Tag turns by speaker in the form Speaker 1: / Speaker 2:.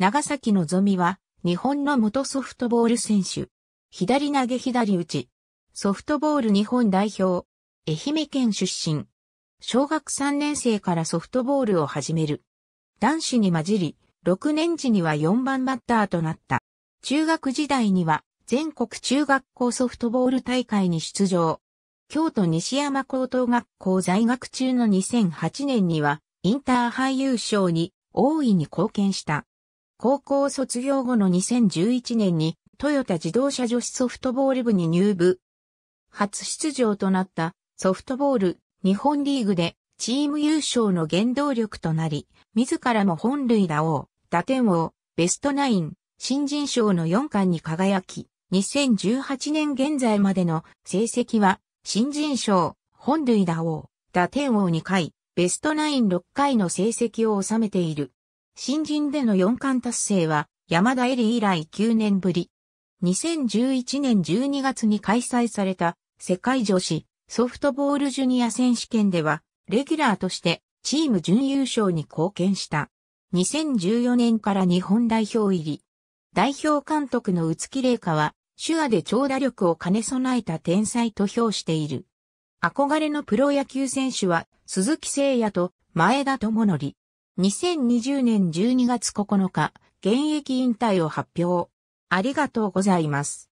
Speaker 1: 長崎のぞみは、日本の元ソフトボール選手。左投げ左打ち。ソフトボール日本代表。愛媛県出身。小学3年生からソフトボールを始める。男子に混じり、6年時には4番バッターとなった。中学時代には全国中学校ソフトボール大会に出場。京都西山高等学校在学中の2008年にはインターハイ優勝に大いに貢献した。高校卒業後の2011年に、トヨタ自動車女子ソフトボール部に入部。初出場となったソフトボール日本リーグでチーム優勝の原動力となり、自らも本塁打王、打点王、ベストナイン、新人賞の4冠に輝き、2018年現在までの成績は、新人賞、本塁打王、打点王2回、ベストナイン6回の成績を収めている。新人での4冠達成は、山田エリ以来9年ぶり。2011年12月に開催された世界女子ソフトボールジュニア選手権では、レギュラーとしてチーム準優勝に貢献した。2014年から日本代表入り。代表監督の宇月麗華は、手話で長打力を兼ね備えた天才と評している。憧れのプロ野球選手は、鈴木誠也と前田智則。2020年12月9日、現役引退を発表。ありがとうございます。